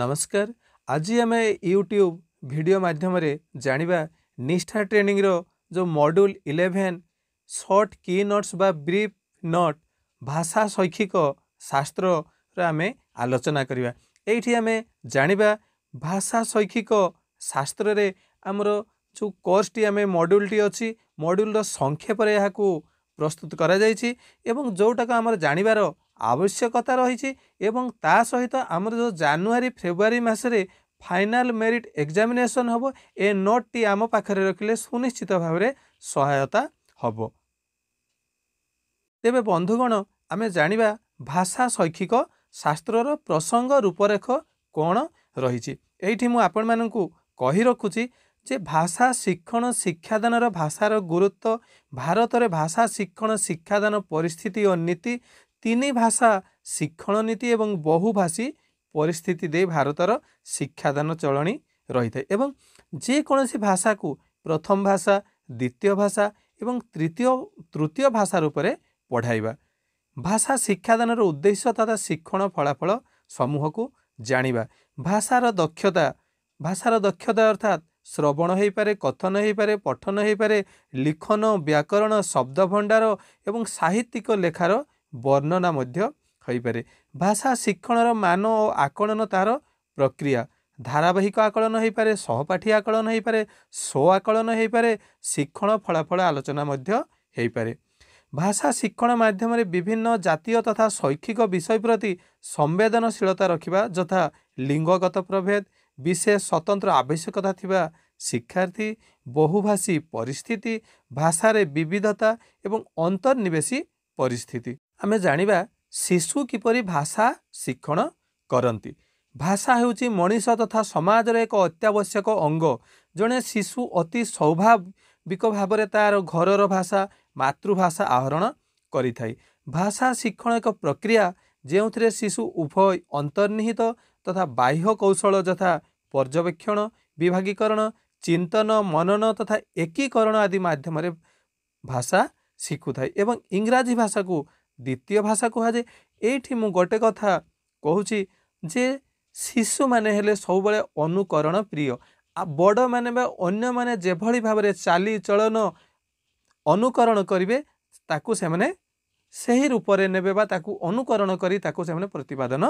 ନମସ୍କାର ଆଜି ଆମେ ୟୁଟ୍ୟୁବ୍ ଭିଡ଼ିଓ ମାଧ୍ୟମରେ ଜାଣିବା ନିଷ୍ଠା ଟ୍ରେନିଂର ଯେଉଁ ମଡ୍ୟୁଲ୍ ଇଲେଭେନ୍ ସର୍ଟ କି ନୋଟ୍ସ ବା ବ୍ରିଫ୍ ନୋଟ୍ ଭାଷା ଶୈକ୍ଷିକ ଶାସ୍ତ୍ରର ଆମେ ଆଲୋଚନା କରିବା ଏଇଠି ଆମେ ଜାଣିବା ଭାଷା ଶୈକ୍ଷିକ ଶାସ୍ତ୍ରରେ ଆମର ଯେଉଁ କୋର୍ସଟି ଆମେ ମଡ୍ୟୁଲ୍ଟି ଅଛି ମଡ୍ୟୁଲ୍ର ସଂକ୍ଷେପରେ ଏହାକୁ ପ୍ରସ୍ତୁତ କରାଯାଇଛି ଏବଂ ଯେଉଁଟାକୁ ଆମର ଜାଣିବାର ଆବଶ୍ୟକତା ରହିଛି ଏବଂ ତା ସହିତ ଆମର ଯେଉଁ ଜାନୁଆରୀ ଫେବୃଆରୀ ମାସରେ ଫାଇନାଲ ମେରିଟ୍ ଏକ୍ଜାମିନେସନ୍ ହେବ ଏ ନୋଟ୍ଟି ଆମ ପାଖରେ ରଖିଲେ ସୁନିଶ୍ଚିତ ଭାବରେ ସହାୟତା ହେବ ତେବେ ବନ୍ଧୁଗଣ ଆମେ ଜାଣିବା ଭାଷା ଶୈକ୍ଷିକ ଶାସ୍ତ୍ରର ପ୍ରସଙ୍ଗ ରୂପରେଖ କ'ଣ ରହିଛି ଏଇଠି ମୁଁ ଆପଣମାନଙ୍କୁ କହି ରଖୁଛି ଯେ ଭାଷା ଶିକ୍ଷଣ ଶିକ୍ଷାଦାନର ଭାଷାର ଗୁରୁତ୍ୱ ଭାରତରେ ଭାଷା ଶିକ୍ଷଣ ଶିକ୍ଷାଦାନ ପରିସ୍ଥିତି ଓ ନୀତି ତିନି ଭାଷା ଶିକ୍ଷଣ ନୀତି ଏବଂ ବହୁଭାଷୀ ପରିସ୍ଥିତି ଦେଇ ଭାରତର ଶିକ୍ଷାଦାନ ଚଳଣି ରହିଥାଏ ଏବଂ ଯେକୌଣସି ଭାଷାକୁ ପ୍ରଥମ ଭାଷା ଦ୍ୱିତୀୟ ଭାଷା ଏବଂ ତୃତୀୟ ତୃତୀୟ ଭାଷା ରୂପରେ ପଢ଼ାଇବା ଭାଷା ଶିକ୍ଷାଦାନର ଉଦ୍ଦେଶ୍ୟ ତଥା ଶିକ୍ଷଣ ଫଳାଫଳ ସମୂହକୁ ଜାଣିବା ଭାଷାର ଦକ୍ଷତା ଭାଷାର ଦକ୍ଷତା ଅର୍ଥାତ୍ ଶ୍ରବଣ ହୋଇପାରେ କଥନ ହୋଇପାରେ ପଠନ ହୋଇପାରେ ଲିଖନ ବ୍ୟାକରଣ ଶବ୍ଦ ଭଣ୍ଡାର ଏବଂ ସାହିତ୍ୟିକ ଲେଖାର ବର୍ଣ୍ଣନା ମଧ୍ୟ ହୋଇପାରେ ଭାଷା ଶିକ୍ଷଣର ମାନ ଓ ଆକଳନ ତାହାର ପ୍ରକ୍ରିୟା ধারাবাহিক আকলন হয়ে পড়ে সহপাঠী আকলন হয়ে পড়ে স্ব আকলন হয়ে পড়ে শিক্ষণ ফলাফল আলোচনা হয়ে পড়ে ভাষা শিক্ষণ মাধ্যমে বিভিন্ন জাতীয় তথা শৈক্ষিক বিষয় প্রতি সংবেদনশীলতা রাখা যথা লিঙ্গগত প্রভেদ বিশেষ স্বতন্ত্র আবশ্যকতা থাকা শিক্ষার্থী বহুভাষী পরিস্থিতি ভাষার বিবিধতা এবং অন্তর্নিবেশী পরিস্থিতি ଆମେ ଜାଣିବା ଶିଶୁ କିପରି ଭାଷା ଶିକ୍ଷଣ କରନ୍ତି ଭାଷା ହେଉଛି ମଣିଷ ତଥା ସମାଜର ଏକ ଅତ୍ୟାବଶ୍ୟକ ଅଙ୍ଗ ଜଣେ ଶିଶୁ ଅତି ସ୍ୱାଭାବିକ ଭାବରେ ତା'ର ଘରର ଭାଷା ମାତୃଭାଷା ଆହରଣ କରିଥାଏ ଭାଷା ଶିକ୍ଷଣ ଏକ ପ୍ରକ୍ରିୟା ଯେଉଁଥିରେ ଶିଶୁ ଉଭୟ ଅନ୍ତର୍ନିହିତ ତଥା ବାହ୍ୟ କୌଶଳ ଯଥା ପର୍ଯ୍ୟବେକ୍ଷଣ ବିଭାଗୀକରଣ ଚିନ୍ତନ ମନନ ତଥା ଏକୀକରଣ ଆଦି ମାଧ୍ୟମରେ ଭାଷା ଶିଖୁଥାଏ ଏବଂ ଇଂରାଜୀ ଭାଷାକୁ ଦ୍ୱିତୀୟ ଭାଷା କୁହାଯାଏ ଏଇଠି ମୁଁ ଗୋଟେ କଥା କହୁଛି ଯେ ଶିଶୁମାନେ ହେଲେ ସବୁବେଳେ ଅନୁକରଣ ପ୍ରିୟ ଆଉ ବଡ଼ମାନେ ବା ଅନ୍ୟମାନେ ଯେଭଳି ଭାବରେ ଚାଲିଚଳନ ଅନୁକରଣ କରିବେ ତାକୁ ସେମାନେ ସେହି ରୂପରେ ନେବେ ବା ତାକୁ ଅନୁକରଣ କରି ତାକୁ ସେମାନେ ପ୍ରତିପାଦନ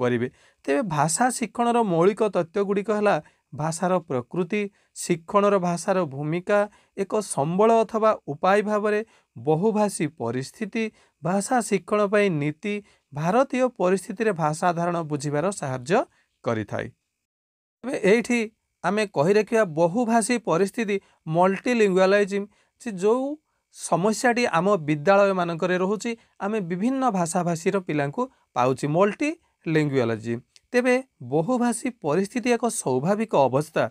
କରିବେ ତେବେ ଭାଷା ଶିକ୍ଷଣର ମୌଳିକ ତଥ୍ୟ ଗୁଡ଼ିକ ହେଲା ଭାଷାର ପ୍ରକୃତି ଶିକ୍ଷଣର ଭାଷାର ଭୂମିକା ଏକ ସମ୍ବଳ ଅଥବା ଉପାୟ ଭାବରେ ବହୁଭାଷୀ ପରିସ୍ଥିତି ଭାଷା ଶିକ୍ଷଣ ପାଇଁ ନୀତି ଭାରତୀୟ ପରିସ୍ଥିତିରେ ଭାଷା ଧାରଣ ବୁଝିବାର ସାହାଯ୍ୟ କରିଥାଏ ତେବେ ଏଇଠି ଆମେ କହି ରଖିବା ବହୁଭାଷୀ ପରିସ୍ଥିତି ମଲ୍ଟିଲିଙ୍ଗୁଆଲାଇଜିମ୍ ସେ ଯେଉଁ ସମସ୍ୟାଟି ଆମ ବିଦ୍ୟାଳୟମାନଙ୍କରେ ରହୁଛି ଆମେ ବିଭିନ୍ନ ଭାଷାଭାଷୀର ପିଲାଙ୍କୁ ପାଉଛି ମଲ୍ଟି ଲିଙ୍ଗୁଆଲୋଜି ତେବେ ବହୁଭାଷୀ ପରିସ୍ଥିତି ଏକ ସ୍ୱାଭାବିକ ଅବସ୍ଥା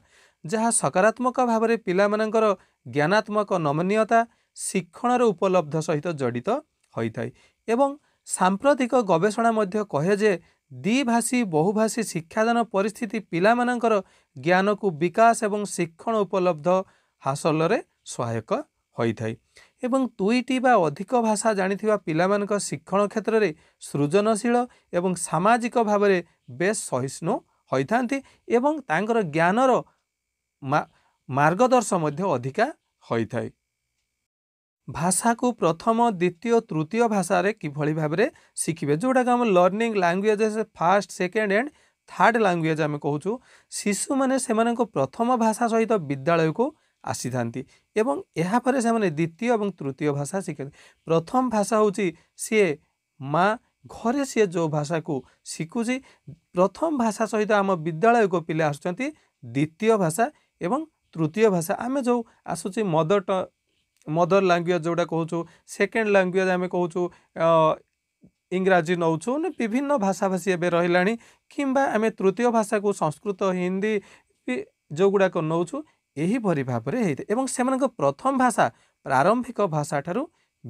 ଯାହା ସକାରାତ୍ମକ ଭାବରେ ପିଲାମାନଙ୍କର ଜ୍ଞାନାତ୍ମକ ନମନୀୟତା ଶିକ୍ଷଣର ଉପଲବ୍ଧ ସହିତ ଜଡ଼ିତ ହୋଇଥାଏ ଏବଂ ସାମ୍ପ୍ରତିକ ଗବେଷଣା ମଧ୍ୟ କହେ ଯେ ଦ୍ୱିଭାଷୀ ବହୁଭାଷୀ ଶିକ୍ଷାଦାନ ପରିସ୍ଥିତି ପିଲାମାନଙ୍କର ଜ୍ଞାନକୁ ବିକାଶ ଏବଂ ଶିକ୍ଷଣ ଉପଲବ୍ଧ ହାସଲରେ ସହାୟକ ହୋଇଥାଏ ଏବଂ ଦୁଇଟି ବା ଅଧିକ ଭାଷା ଜାଣିଥିବା ପିଲାମାନଙ୍କ ଶିକ୍ଷଣ କ୍ଷେତ୍ରରେ ସୃଜନଶୀଳ ଏବଂ ସାମାଜିକ ଭାବରେ ବେଶ ସହିଷ୍ଣୁ ହୋଇଥାନ୍ତି ଏବଂ ତାଙ୍କର ଜ୍ଞାନର ମାର୍ଗଦର୍ଶନ ମଧ୍ୟ ଅଧିକା ହୋଇଥାଏ ଭାଷାକୁ ପ୍ରଥମ ଦ୍ୱିତୀୟ ତୃତୀୟ ଭାଷାରେ କିଭଳି ଭାବରେ ଶିଖିବେ ଯେଉଁଟାକି ଆମ learning language first second and third language ଆମେ କହୁଛୁ ଶିଶୁମାନେ ସେମାନଙ୍କ ପ୍ରଥମ ଭାଷା ସହିତ ବିଦ୍ୟାଳୟକୁ ଆସିଥାନ୍ତି ଏବଂ ଏହାପରେ ସେମାନେ ଦ୍ୱିତୀୟ ଏବଂ ତୃତୀୟ ଭାଷା ଶିଖନ୍ତି ପ୍ରଥମ ଭାଷା ହେଉଛି ସିଏ ମା' ଘରେ ସିଏ ଯେଉଁ ଭାଷାକୁ ଶିଖୁଛି ପ୍ରଥମ ଭାଷା ସହିତ ଆମ ବିଦ୍ୟାଳୟକୁ ପିଲା ଆସୁଛନ୍ତି ଦ୍ୱିତୀୟ ଭାଷା ଏବଂ ତୃତୀୟ ଭାଷା ଆମେ ଯେଉଁ ଆସୁଛି ମଦର ମଦର ଲାଙ୍ଗୁଏଜ୍ ଯେଉଁଟା କହୁଛୁ ସେକେଣ୍ଡ ଲାଙ୍ଗୁଏଜ୍ ଆମେ କହୁଛୁ ଇଂରାଜୀ ନେଉଛୁ ନା ବିଭିନ୍ନ ଭାଷାଭାଷୀ ଏବେ ରହିଲାଣି କିମ୍ବା ଆମେ ତୃତୀୟ ଭାଷାକୁ ସଂସ୍କୃତ ହିନ୍ଦୀ ଯେଉଁଗୁଡ଼ାକ ନେଉଛୁ ଏହିପରି ଭାବରେ ହେଇଥାଏ ଏବଂ ସେମାନଙ୍କ ପ୍ରଥମ ଭାଷା ପ୍ରାରମ୍ଭିକ ଭାଷାଠାରୁ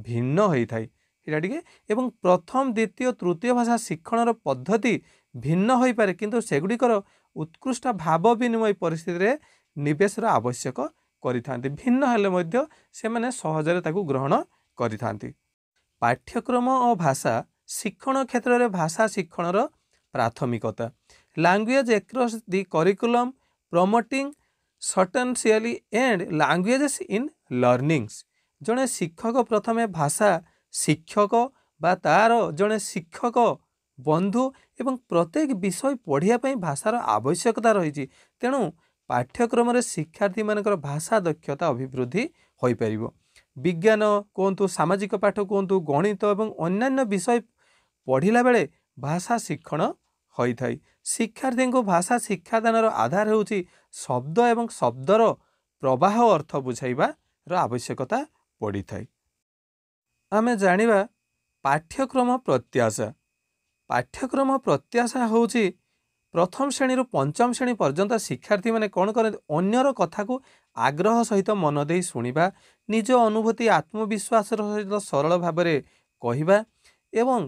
ଭିନ୍ନ ହୋଇଥାଏ এটা টিকে এবং প্রথম দ্বিতীয় তৃতীয় ভাষা শিক্ষণর পদ্ধতি ভিন্ন হইপারে কিন্তু সেগুড়িকর উৎকৃষ্ট ভাব বিনিময় পরিস্থিতিরে নিবেশর আবশ্যক କରିଥାନ୍ତି ଭିନ୍ନ ହେଲେ ମଧ୍ୟ ସେମାନେ ସହଜରେ ତାକୁ ଗ୍ରହଣ କରିଥାନ୍ତି ପାଠ୍ୟକ୍ରମ ଓ ଭାଷା ଶିକ୍ଷଣ କ୍ଷେତ୍ରରେ ଭାଷା ଶିକ୍ଷଣର ପ୍ରାଥମିକତା language across the curriculum promoting substantially and languages in learnings ଜଣେ ଶିକ୍ଷକ ପ୍ରଥମେ ଭାଷା শিক্ষক বা তার জনে শিক্ষক বন্ধু এবং প্রত্যেক বিষয় পড়িয়া পাই ভাষার আবশ্যকতা রয়েছে তেমন পাঠ্যক্রমের শিক্ষার্থী মান ভাষা দক্ষতা অভিবৃদ্ধি হয়ে পার বিজ্ঞান কুহতু সামাজিক পাঠ কুহতু গণিত এবং অন্যান্য বিষয় পড়া বেড়ে ভাষা শিক্ষণ হয়ে থাকে শিক্ষার্থী ভাষা শিক্ষাদানর আধার হচ্ছে শব্দ এবং শব্দর প্রবাহ অর্থ বুঝাইবার আবশ্যকতা পড়ি থাকে ଆମେ ଜାଣିବା ପାଠ୍ୟକ୍ରମ ପ୍ରତ୍ୟାଶା ପାଠ୍ୟକ୍ରମ ପ୍ରତ୍ୟାଶା ହେଉଛି ପ୍ରଥମ ଶ୍ରେଣୀରୁ ପଞ୍ଚମ ଶ୍ରେଣୀ ପର୍ଯ୍ୟନ୍ତ ଶିକ୍ଷାର୍ଥୀମାନେ କ'ଣ କରନ୍ତି ଅନ୍ୟର କଥାକୁ ଆଗ୍ରହ ସହିତ ମନ ଦେଇ ଶୁଣିବା ନିଜ ଅନୁଭୂତି ଆତ୍ମବିଶ୍ୱାସର ସହିତ ସରଳ ଭାବରେ କହିବା ଏବଂ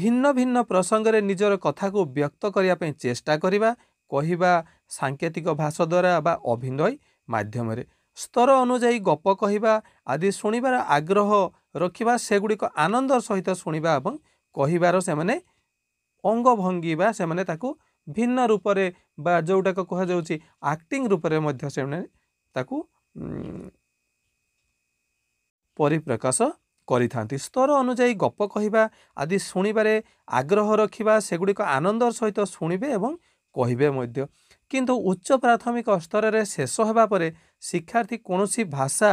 ଭିନ୍ନ ଭିନ୍ନ ପ୍ରସଙ୍ଗରେ ନିଜର କଥାକୁ ବ୍ୟକ୍ତ କରିବା ପାଇଁ ଚେଷ୍ଟା କରିବା କହିବା ସାଙ୍କେତିକ ଭାଷା ଦ୍ୱାରା ବା ଅଭିନୟ ମାଧ୍ୟମରେ ସ୍ତର ଅନୁଯାୟୀ ଗପ କହିବା ଆଦି ଶୁଣିବାର ଆଗ୍ରହ ରଖିବା ସେଗୁଡ଼ିକ ଆନନ୍ଦ ସହିତ ଶୁଣିବା ଏବଂ କହିବାର ସେମାନେ ଅଙ୍ଗ ଭଙ୍ଗିବା ସେମାନେ ତାକୁ ଭିନ୍ନ ରୂପରେ ବା ଯେଉଁଟାକ କୁହାଯାଉଛି ଆକ୍ଟିଂ ରୂପରେ ମଧ୍ୟ ସେମାନେ ତାକୁ ପରିପ୍ରକାଶ କରିଥାନ୍ତି ସ୍ତର ଅନୁଯାୟୀ ଗପ କହିବା ଆଦି ଶୁଣିବାରେ ଆଗ୍ରହ ରଖିବା ସେଗୁଡ଼ିକ ଆନନ୍ଦର ସହିତ ଶୁଣିବେ ଏବଂ କହିବେ ମଧ୍ୟ କିନ୍ତୁ ଉଚ୍ଚ ପ୍ରାଥମିକ ସ୍ତରରେ ଶେଷ ହେବା ପରେ ଶିକ୍ଷାର୍ଥୀ କୌଣସି ଭାଷା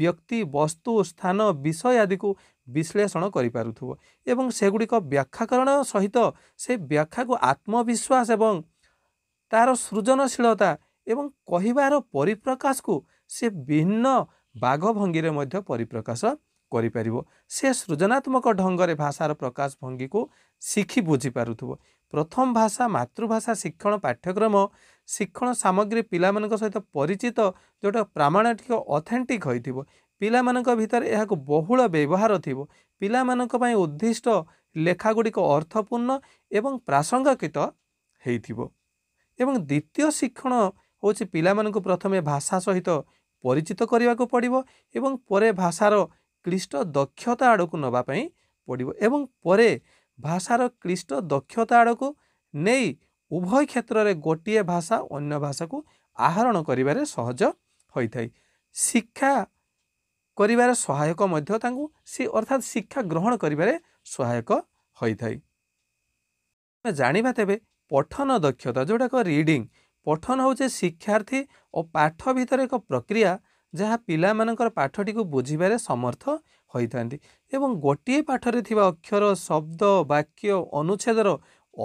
ବ୍ୟକ୍ତି ବସ୍ତୁ ସ୍ଥାନ ବିଷୟ ଆଦିକୁ ବିଶ୍ଳେଷଣ କରିପାରୁଥିବ ଏବଂ ସେଗୁଡ଼ିକ ବ୍ୟାଖ୍ୟାକରଣ ସହିତ ସେ ବ୍ୟାଖ୍ୟାକୁ ଆତ୍ମବିଶ୍ୱାସ ଏବଂ ତା'ର ସୃଜନଶୀଳତା ଏବଂ କହିବାର ପରିପ୍ରକାଶକୁ ସେ ବିଭିନ୍ନ ବାଘଭଙ୍ଗୀରେ ମଧ୍ୟ ପରିପ୍ରକାଶ କରିପାରିବ ସେ ସୃଜନାତ୍ମକ ଢଙ୍ଗରେ ଭାଷାର ପ୍ରକାଶ ଭଙ୍ଗୀକୁ ଶିଖି ବୁଝିପାରୁଥିବ ପ୍ରଥମ ଭାଷା ମାତୃଭାଷା ଶିକ୍ଷଣ ପାଠ୍ୟକ୍ରମ ଶିକ୍ଷଣ ସାମଗ୍ରୀ ପିଲାମାନଙ୍କ ସହିତ ପରିଚିତ ଯେଉଁଟା ପ୍ରାମାଣିକ ଅଥେଣ୍ଟିକ୍ ହୋଇଥିବ ପିଲାମାନଙ୍କ ଭିତରେ ଏହାକୁ ବହୁଳ ବ୍ୟବହାର ଥିବ ପିଲାମାନଙ୍କ ପାଇଁ ଉଦ୍ଦିଷ୍ଟ ଲେଖାଗୁଡ଼ିକ ଅର୍ଥପୂର୍ଣ୍ଣ ଏବଂ ପ୍ରାସଙ୍ଗିକିତ ହୋଇଥିବ ଏବଂ ଦ୍ୱିତୀୟ ଶିକ୍ଷଣ ହେଉଛି ପିଲାମାନଙ୍କୁ ପ୍ରଥମେ ଭାଷା ସହିତ ପରିଚିତ କରିବାକୁ ପଡ଼ିବ ଏବଂ ପରେ ଭାଷାର କ୍ଲିଷ୍ଟ ଦକ୍ଷତା ଆଡ଼କୁ ନେବା ପାଇଁ ପଡ଼ିବ ଏବଂ ପରେ ଭାଷାର କ୍ଲିଷ୍ଟ ଦକ୍ଷତା ଆଡ଼କୁ ନେଇ ଉଭୟ କ୍ଷେତ୍ରରେ ଗୋଟିଏ ଭାଷା ଅନ୍ୟ ଭାଷାକୁ ଆହରଣ କରିବାରେ ସହଜ ହୋଇଥାଏ ଶିକ୍ଷା କରିବାରେ ସହାୟକ ମଧ୍ୟ ତାଙ୍କୁ ସେ ଅର୍ଥାତ୍ ଶିକ୍ଷା ଗ୍ରହଣ କରିବାରେ ସହାୟକ ହୋଇଥାଏ ଆମେ ଜାଣିବା ତେବେ ପଠନ ଦକ୍ଷତା ଯେଉଁଟାକ ରିଡ଼ିଂ ପଠନ ହେଉଛି ଶିକ୍ଷାର୍ଥୀ ଓ ପାଠ ଭିତରେ ଏକ ପ୍ରକ୍ରିୟା ଯାହା ପିଲାମାନଙ୍କର ପାଠଟିକୁ ବୁଝିବାରେ ସମର୍ଥ ହୋଇଥାନ୍ତି ଏବଂ ଗୋଟିଏ ପାଠରେ ଥିବା ଅକ୍ଷର ଶବ୍ଦ ବାକ୍ୟ ଅନୁଚ୍ଛେଦର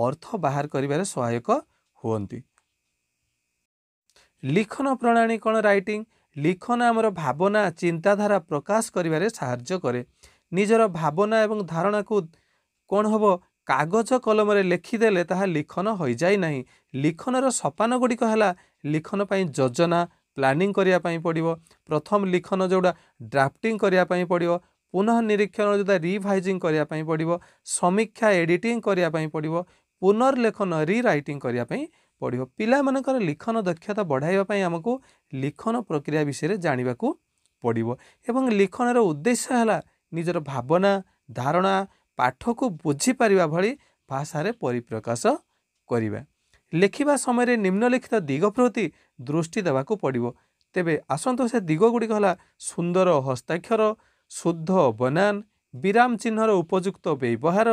ଅର୍ଥ ବାହାର କରିବାରେ ସହାୟକ ହୁଅନ୍ତି ଲିଖନ ପ୍ରଣାଳୀ କ'ଣ ରାଇଟିଂ ଲିଖନ ଆମର ଭାବନା ଚିନ୍ତାଧାରା ପ୍ରକାଶ କରିବାରେ ସାହାଯ୍ୟ କରେ ନିଜର ଭାବନା ଏବଂ ଧାରଣାକୁ କ'ଣ ହେବ କାଗଜ କଲମରେ ଲେଖିଦେଲେ ତାହା ଲିଖନ ହୋଇଯାଇ ନାହିଁ ଲିଖନର ସପାନ ଗୁଡ଼ିକ ହେଲା ଲିଖନ ପାଇଁ ଯୋଜନା ପ୍ଲାନିଂ କରିବା ପାଇଁ ପଡ଼ିବ ପ୍ରଥମ ଲିଖନ ଯେଉଁଟା ଡ୍ରାଫ୍ଟିଂ କରିବା ପାଇଁ ପଡ଼ିବ ପୁନଃ ନିରୀକ୍ଷଣ ଯେଉଁଟା ରିଭାଇଜିଂ କରିବା ପାଇଁ ପଡ଼ିବ ସମୀକ୍ଷା ଏଡ଼ିଟିଂ କରିବା ପାଇଁ ପଡ଼ିବ ପୁନର୍ଲେଖନ ରି ରାଇଟିଂ କରିବା ପାଇଁ ପଡ଼ିବ ପିଲାମାନଙ୍କର ଲିଖନ ଦକ୍ଷତା ବଢ଼ାଇବା ପାଇଁ ଆମକୁ ଲିଖନ ପ୍ରକ୍ରିୟା ବିଷୟରେ ଜାଣିବାକୁ ପଡ଼ିବ ଏବଂ ଲିଖନର ଉଦ୍ଦେଶ୍ୟ ହେଲା ନିଜର ଭାବନା ଧାରଣା ପାଠକୁ ବୁଝିପାରିବା ଭଳି ଭାଷାରେ ପରିପ୍ରକାଶ କରିବା ଲେଖିବା ସମୟରେ ନିମ୍ନଲିଖିତ ଦିଗ ପ୍ରତି ଦୃଷ୍ଟି ଦେବାକୁ ପଡ଼ିବ ତେବେ ଆସନ୍ତୁ ସେ ଦିଗ ଗୁଡ଼ିକ ହେଲା ସୁନ୍ଦର ହସ୍ତାକ୍ଷର ଶୁଦ୍ଧ ବନାନ ବିରାମ ଚିହ୍ନର ଉପଯୁକ୍ତ ବ୍ୟବହାର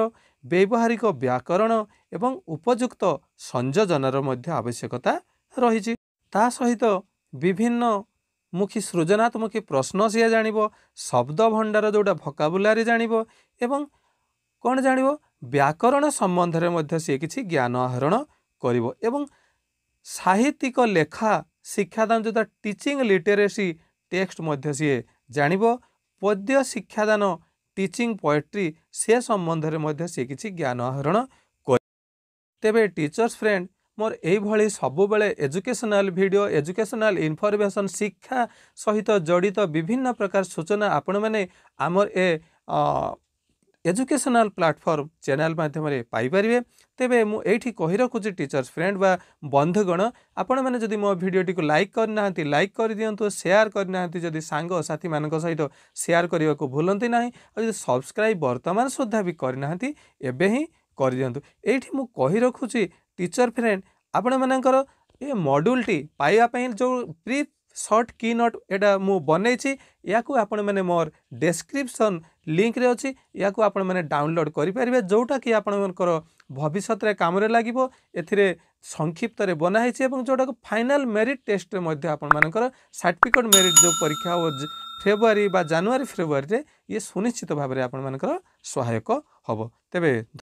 ବ୍ୟବହାରିକ ବ୍ୟାକରଣ ଏବଂ ଉପଯୁକ୍ତ ସଂଯୋଜନାର ମଧ୍ୟ ଆବଶ୍ୟକତା ରହିଛି ତା ସହିତ ବିଭିନ୍ନ ମୁଖୀ ସୃଜନାତ୍ମୁଖୀ ପ୍ରଶ୍ନ ସିଏ ଜାଣିବ ଶବ୍ଦ ଭଣ୍ଡାର ଯେଉଁଟା ଭୋକାବୁଲାରୀ ଜାଣିବ ଏବଂ କ'ଣ ଜାଣିବ ବ୍ୟାକରଣ ସମ୍ବନ୍ଧରେ ମଧ୍ୟ ସିଏ କିଛି ଜ୍ଞାନ ଆହରଣ କରିବ ଏବଂ ସାହିତ୍ୟିକ ଲେଖା ଶିକ୍ଷାଦାନ ଯେଉଁଟା ଟିଚିଂ ଲିଟେରେସି ଟେକ୍ସଟ ମଧ୍ୟ ସିଏ ଜାଣିବ ପଦ୍ୟ ଶିକ୍ଷାଦାନ ଟିଚିଂ ପୋଏଟ୍ରି ସେ ସମ୍ବନ୍ଧରେ ମଧ୍ୟ ସେ କିଛି ଜ୍ଞାନ ଆହରଣ କରେ ତେବେ ଟିଚର୍ସ ଫ୍ରେଣ୍ଡ ମୋର ଏହିଭଳି ସବୁବେଳେ ଏଜୁକେସନାଲ ଭିଡ଼ିଓ ଏଜୁକେସନାଲ ଇନଫରମେସନ୍ ଶିକ୍ଷା ସହିତ ଜଡ଼ିତ ବିଭିନ୍ନ ପ୍ରକାର ସୂଚନା ଆପଣମାନେ ଆମର ଏ ଏଜୁକେସନାଲ୍ ପ୍ଲାଟଫର୍ମ ଚ୍ୟାନେଲ୍ ମାଧ୍ୟମରେ ପାଇପାରିବେ ତେବେ ମୁଁ ଏଇଠି କହି ରଖୁଛି ଟିଚର୍ସ ଫ୍ରେଣ୍ଡ ବା ବନ୍ଧୁଗଣ ଆପଣମାନେ ଯଦି ମୋ ଭିଡ଼ିଓଟିକୁ ଲାଇକ୍ କରିନାହାନ୍ତି ଲାଇକ୍ କରିଦିଅନ୍ତୁ ସେୟାର କରିନାହାନ୍ତି ଯଦି ସାଙ୍ଗସାଥିମାନଙ୍କ ସହିତ ସେୟାର କରିବାକୁ ଭୁଲନ୍ତି ନାହିଁ ଆଉ ଯଦି ସବସ୍କ୍ରାଇବ୍ ବର୍ତ୍ତମାନ ସୁଦ୍ଧା ବି କରିନାହାନ୍ତି ଏବେ ହିଁ କରିଦିଅନ୍ତୁ ଏଇଠି ମୁଁ କହି ରଖୁଛି ଟିଚର୍ ଫ୍ରେଣ୍ଡ ଆପଣମାନଙ୍କର ଏ ମଡ୍ୟୁଲଟି ପାଇବା ପାଇଁ ଯେଉଁ ପ୍ରି सर्ट की नट एटा मुझे या मैंने मोर डेस्क्रिप्सन लिंक अच्छी या को आपण डाउनलोड करें जोटा कि आपणकर भविष्य काम लगे ए संक्षिप्त बनाई जोटा फाइनाल मेरीट टेस्ट आपर सार्टिफिकेट मेरीट जो परीक्षा हो फेब्रुआरी जानुरी फेब्रुआरी ये सुनिश्चित भाव में आपर सहायक हम तेज